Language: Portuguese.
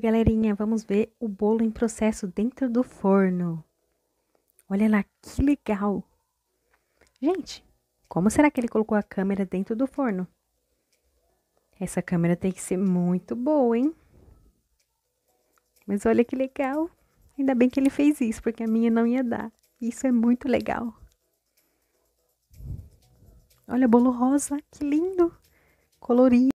Galerinha, vamos ver o bolo em processo dentro do forno. Olha lá, que legal! Gente, como será que ele colocou a câmera dentro do forno? Essa câmera tem que ser muito boa, hein? Mas olha que legal! Ainda bem que ele fez isso, porque a minha não ia dar. Isso é muito legal. Olha, o bolo rosa, que lindo! Colorido.